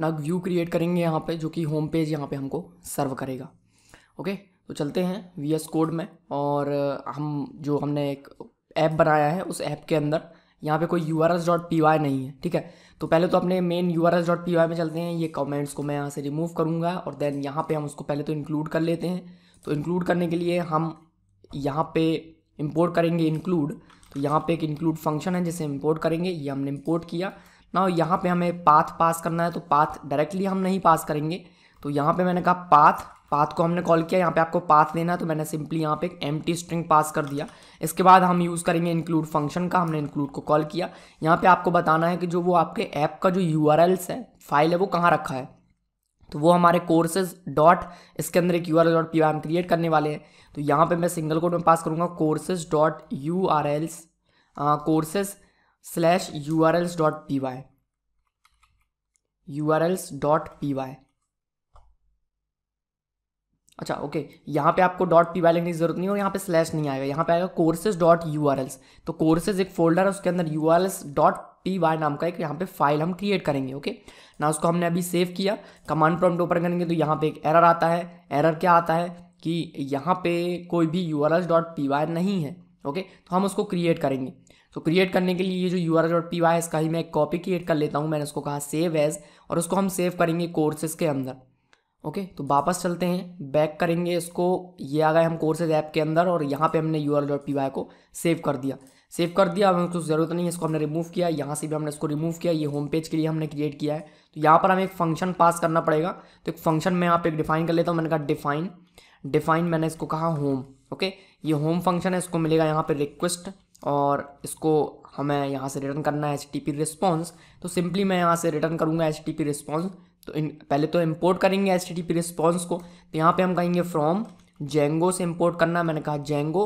नाग view create करेंगे यहाँ पे जो कि होम पेज यहाँ पे हमको सर्व करेगा ओके तो चलते हैं वी एस कोड में और हम जो हमने एक ऐप बनाया है उस ऐप के अंदर यहाँ पे कोई U R S dot P Y नहीं है ठीक है तो पहले तो अपने main U R S dot P Y में चलते हैं ये कमेंट्स को मैं यहाँ से रिमूव करूँगा और देन यहाँ पे हम उसको पहले तो इंक्लूड कर लेते हैं तो इंक्लूड करने के लिए हम यहाँ पे इम्पोर्ट करेंगे इंक्लूड तो यहाँ पे एक इंक्लूड फंक्शन है जिसे इम्पोर्ट करेंगे ये हमने इम्पोर्ट किया ना यहाँ पे हमें पाथ पास करना है तो पाथ डायरेक्टली हम नहीं पास करेंगे तो यहाँ पे मैंने कहा पाथ पाथ को हमने कॉल किया यहाँ पे आपको पाथ देना है तो मैंने सिंपली यहाँ पे एक एम स्ट्रिंग पास कर दिया इसके बाद हम यूज़ करेंगे इंक्लूड फंक्शन का हमने इंक्लूड को कॉल किया यहाँ पे आपको बताना है कि जो वो आपके ऐप का जो यू है फाइल है वो कहाँ रखा है तो वो हमारे कोर्सेज डॉट इसके अंदर एक U R L dot P हम क्रिएट करने वाले हैं तो यहाँ पे मैं सिंगल कोड में पास करूँगा courses dot U R Ls courses slash U R Ls dot P Y U R Ls dot P Y अच्छा ओके यहाँ पे आपको डॉट पी वाई लिखने की जरूरत नहीं हो यहाँ पे स्लैश नहीं आएगा यहाँ पे आएगा courses dot U R Ls तो कोर्सेज एक फोल्डर है उसके अंदर U R Ls dot P Y नाम का एक यहाँ पे फाइल हम क्रिएट करेंगे ओके ना उसको हमने अभी सेव किया कमांड प्रॉम्प्ट ओपन करेंगे तो यहाँ पे एक एरर आता है एरर क्या आता है कि यहाँ पे कोई भी U R Ls dot P Y नहीं है ओके तो हम उसको क्रिएट करेंगे तो क्रिएट करने के लिए ये जो U R dot P Y इसका ही मैं एक कॉपी क्रिएट कर लेता हूँ मैंने उसको कहा सेव एज और उसको हम सेव करेंगे कोर्सेज के अंदर ओके तो वापस चलते हैं बैक करेंगे इसको ये आ गए हम कोर्सेज ऐप के अंदर और यहाँ पे हमने U R dot P Y को सेव कर दिया सेव कर दिया अब हमको ज़रूरत नहीं है इसको हमने रिमूव किया यहाँ से भी हमने इसको रिमूव किया ये होम पेज के लिए हमने क्रिएट किया है तो यहाँ पर हमें एक फंक्शन पास करना पड़ेगा तो एक फंक्शन मैं यहाँ पे एक डिफाइन कर लेता हूँ मैंने कहा डिफाइन डिफाइन मैंने इसको कहा होम ओके ये होम फंक्शन है इसको मिलेगा यहाँ पर रिक्वेस्ट और इसको हमें यहाँ से रिटर्न करना है एच टी पी रिस्पॉन्स तो सिंपली मैं यहाँ से रिटर्न करूँगा एच टी पी रिस्पॉन्स तो इन पहले तो इम्पोर्ट करेंगे एच टी पी रिस्पॉन्स को तो यहाँ पे हम कहेंगे फ्रॉम जेंगो से इम्पोर्ट करना है मैंने कहा जेंगो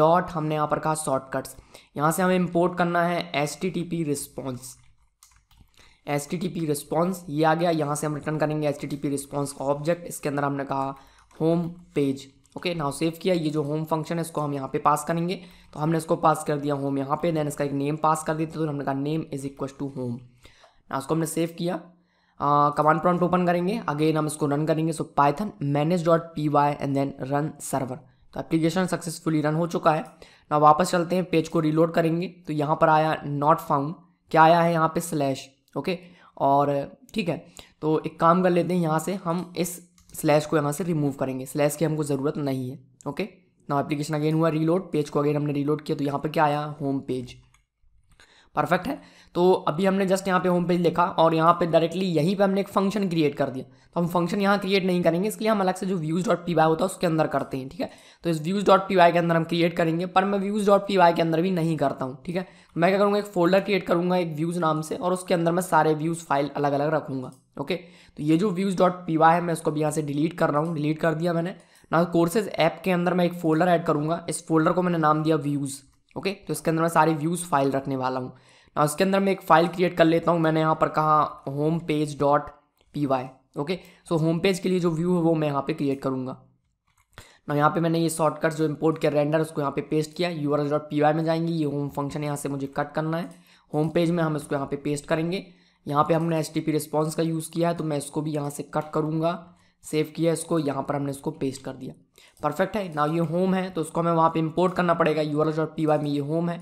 डॉट हमने यहाँ पर कहा शॉर्टकट्स यहाँ से हमें इम्पोर्ट करना है H T T P response H T T P response ये आ गया यहाँ से हम रिटर्न करेंगे H T T P response का ऑब्जेक्ट इसके अंदर हमने कहा home page okay now save किया ये जो होम फंक्शन है इसको हम यहाँ पे पास करेंगे तो हमने इसको पास कर दिया होम यहाँ पे देन इसका एक नेम पास कर दिया तो हमने कहा name is equal to home ना उसको हमने सेव किया कमांड प्रॉम्प्ट ओपन करेंगे अगेन हम इसको रन करेंगे so python manage dot P Y and then run server तो एप्लीकेशन सक्सेसफुली रन हो चुका है ना वापस चलते हैं पेज को रिलोड करेंगे तो यहाँ पर आया नॉट फाउंड क्या आया है यहाँ पे स्लैश ओके और ठीक है तो एक काम कर लेते हैं यहाँ से हम इस स्लैश को यहाँ से रिमूव करेंगे स्लैश की हमको ज़रूरत नहीं है ओके ना एप्लीकेशन अगेन हुआ रीलोड पेज को अगेन हमने रीलोड किया तो यहाँ पर क्या आया होम पेज परफेक्ट है तो अभी हमने जस्ट यहाँ पे होम पेज लिखा और यहाँ पे डायरेक्टली यहीं पे हमने एक फंक्शन क्रिएट कर दिया तो हम फंक्शन यहाँ क्रिएट नहीं करेंगे इसलिए हम अलग से जो व्यूज डॉट पी वाई होता है उसके अंदर करते हैं ठीक है तो इस व्यूज डॉट पी वाई के अंदर हम क्रिएट करेंगे पर मैं व्यूज डॉट पी वाई के अंदर भी नहीं करता हूँ ठीक है मैं क्या करूँगा एक फोल्डर क्रिएट करूँगा एक व्यूज़ नाम से और उसके अंदर मैं सारे व्यूज़ फाइल अलग अलग रखूँगा ओके तो ये जो व्यूज़ डॉट पी वाई है मैं उसको भी यहाँ से डिलीट कर रहा हूँ डिलीट कर दिया मैंने ना कोर्सेज ऐप के अंदर मैं एक फोल्डर ऐड करूँगा इस फोल्डर को मैंने नाम दिया व्यूज़ ओके तो इसके अंदर मैं सारी व्यूज़ फाइल रखने वाला हूँ ना इसके अंदर मैं एक फाइल क्रिएट कर लेता हूँ मैंने यहाँ पर कहा home page dot P Y okay so home page के लिए जो व्यू है वो मैं यहाँ पे क्रिएट करूँगा ना यहाँ पे मैंने ये शॉर्टकट जो इम्पोर्ट किया रेंडर उसको यहाँ पे पेस्ट किया U R dot P Y में जाएंगे ये होम फंक्शन यहाँ से मुझे कट करना है होम पेज में हम इसको यहाँ पे पेस्ट करेंगे यहाँ पे हमने एच टी पी रिस्पॉन्स का यूज़ किया है तो मैं इसको भी यहाँ से कट करूँगा सेव किया इसको यहाँ पर हमने इसको पेस्ट कर दिया परफेक्ट है ना ये होम है तो उसको हमें वहाँ पे इंपोर्ट करना पड़ेगा U R dot P Y में ये होम है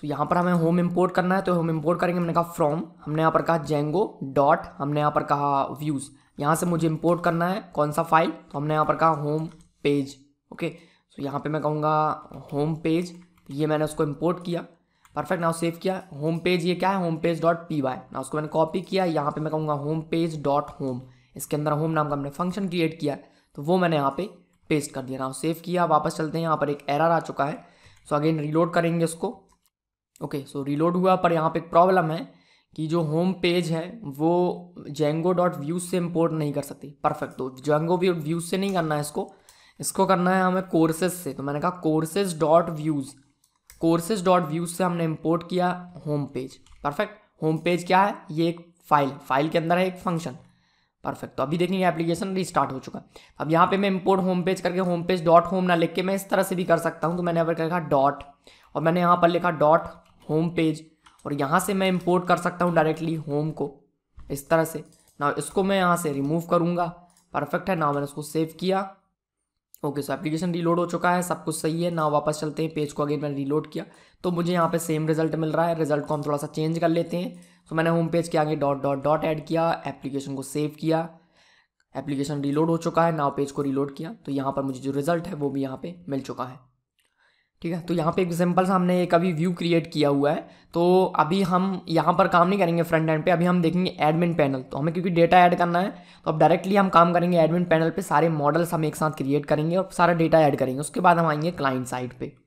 सो यहाँ पर हमें होम इम्पोर्ट करना है तो होम इम्पोर्ट करेंगे हमने कहा फ्रॉम हमने यहाँ पर कहा जेंगो डॉट हमने यहाँ पर कहा व्यूज़ यहाँ से मुझे इम्पोर्ट करना है कौन सा फाइल तो हमने यहाँ पर कहा होम पेज ओके सो यहाँ पे मैं कहूँगा होम तो पेज ये मैंने उसको इम्पोर्ट किया परफेक्ट ना सेव किया होम पेज ये क्या है home page dot P Y ना उसको मैंने कॉपी किया यहाँ पर मैं कहूँगा होम पेज डॉट होम इसके अंदर होम नाम का हमने फंक्शन क्रिएट किया तो वो मैंने यहाँ पे पेस्ट कर दिया ना सेव किया वापस चलते हैं यहाँ पर एक एरर आ चुका है सो अगेन रिलोड करेंगे उसको ओके सो रिलोड हुआ पर यहाँ पर एक प्रॉब्लम है कि जो होम पेज है वो जेंगो डॉट व्यूज से इम्पोर्ट नहीं कर सकती परफेक्ट तो जेंगो व्यूज से नहीं करना है इसको इसको करना है हमें कोर्सेज से तो मैंने कहा courses dot views courses dot views से हमने इम्पोर्ट किया home page perfect home page क्या है ये एक फाइल फाइल के अंदर है एक फंक्शन परफेक्ट तो अभी देखेंगे एप्लीकेशन एप्लीकेशन रिस्टार्ट हो चुका अब यहाँ पे मैं इम्पोर्ट होम पेज करके होम पेज डॉट होम ना लिख के मैं इस तरह से भी कर सकता हूँ तो मैंने यहाँ पर लिखा डॉट और मैंने यहाँ पर लिखा डॉट होम पेज और यहाँ से मैं इम्पोर्ट कर सकता हूँ डायरेक्टली होम को इस तरह से ना इसको मैं यहाँ से रिमूव करूँगा परफेक्ट है ना मैंने उसको सेव किया ओके सो एप्लीकेशन रीलोड हो चुका है सब कुछ सही है ना वापस चलते हैं पेज को अगेन मैंने रीलोड किया तो मुझे यहाँ पे सेम रिजल्ट मिल रहा है रिजल्ट को हम थोड़ा सा चेंज कर लेते हैं तो मैंने होम पेज के आगे डॉट डॉट डॉट ऐड किया एप्लीकेशन को सेव किया एप्लीकेशन रीलोड हो चुका है नाव पेज को रीलोड किया तो यहाँ पर मुझे जो रिजल्ट है वो भी यहाँ पे मिल चुका है ठीक है तो यहाँ पे एग्जाम्पल से हमने एक अभी व्यू क्रिएट किया हुआ है तो अभी हम यहाँ पर काम नहीं करेंगे फ्रंट एंड पे अभी हम देखेंगे एडमिन पैनल तो हमें क्योंकि डेटा ऐड करना है तो अब डायरेक्टली हम काम करेंगे एडमिन पैनल पे सारे मॉडल्स हम एक साथ क्रिएट करेंगे और सारा डेटा ऐड करेंगे उसके बाद हम आएंगे क्लाइंट साइड पर